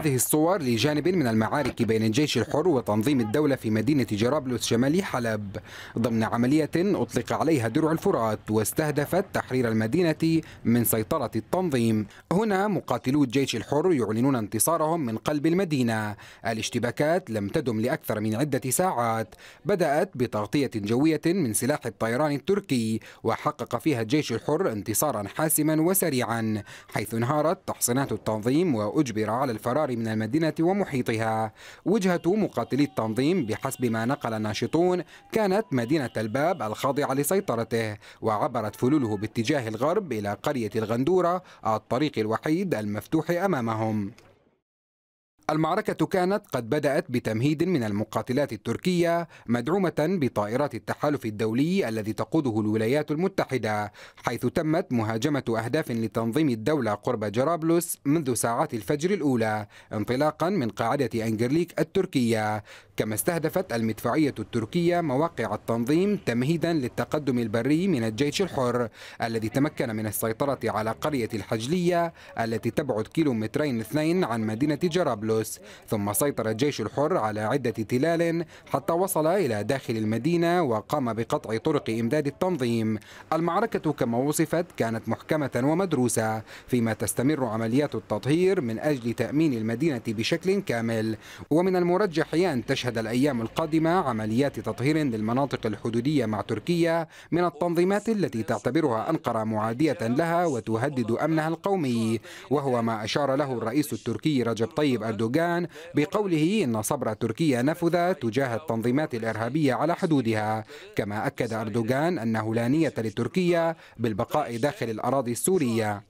هذه الصور لجانب من المعارك بين الجيش الحر وتنظيم الدولة في مدينة جرابلس شمال حلب ضمن عملية أطلق عليها درع الفرات واستهدفت تحرير المدينة من سيطرة التنظيم هنا مقاتلو الجيش الحر يعلنون انتصارهم من قلب المدينة الاشتباكات لم تدم لأكثر من عدة ساعات بدأت بتغطية جوية من سلاح الطيران التركي وحقق فيها الجيش الحر انتصارا حاسما وسريعا حيث انهارت تحصينات التنظيم وأجبر على الفرار الأمطار من المدينة ومحيطها وجهة مقاتلي التنظيم بحسب ما نقل الناشطون كانت مدينة الباب الخاضعة لسيطرته وعبرت فلوله باتجاه الغرب إلى قرية الغندورة الطريق الوحيد المفتوح أمامهم المعركة كانت قد بدأت بتمهيد من المقاتلات التركية مدعومة بطائرات التحالف الدولي الذي تقوده الولايات المتحدة حيث تمت مهاجمة أهداف لتنظيم الدولة قرب جرابلس منذ ساعات الفجر الأولى انطلاقا من قاعدة أنجرليك التركية كما استهدفت المدفعية التركية مواقع التنظيم تمهيدا للتقدم البري من الجيش الحر الذي تمكن من السيطرة على قرية الحجلية التي تبعد كيلومترين اثنين عن مدينة جرابلس القدس ثم سيطر الجيش الحر على عدة تلال حتى وصل إلى داخل المدينة وقام بقطع طرق إمداد التنظيم المعركة كما وصفت كانت محكمة ومدروسة فيما تستمر عمليات التطهير من أجل تأمين المدينة بشكل كامل ومن المرجح أن تشهد الأيام القادمة عمليات تطهير للمناطق الحدودية مع تركيا من التنظيمات التي تعتبرها أنقرة معادية لها وتهدد أمنها القومي وهو ما أشار له الرئيس التركي رجب طيب أردوغان أردوغان بقوله إن صبر تركيا نفذ تجاه التنظيمات الإرهابية على حدودها كما أكد أردوغان أنه لا نية لتركيا بالبقاء داخل الأراضي السورية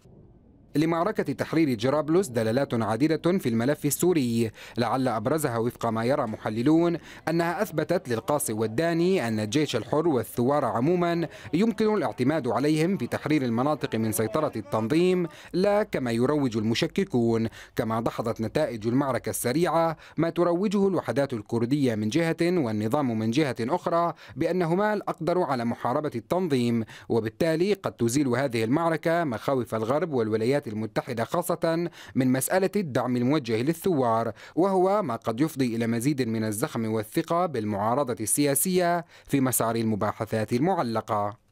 لمعركة تحرير جرابلس دلالات عديدة في الملف السوري لعل أبرزها وفق ما يرى محللون أنها أثبتت للقاصي والداني أن الجيش الحر والثوار عموما يمكن الاعتماد عليهم في تحرير المناطق من سيطرة التنظيم لا كما يروج المشككون كما دحضت نتائج المعركة السريعة ما تروجه الوحدات الكردية من جهة والنظام من جهة أخرى بأنهما الأقدر على محاربة التنظيم وبالتالي قد تزيل هذه المعركة مخاوف الغرب والولايات الولايات المتحدة خاصة من مسألة الدعم الموجه للثوار وهو ما قد يفضي إلى مزيد من الزخم والثقة بالمعارضة السياسية في مسار المباحثات المعلقة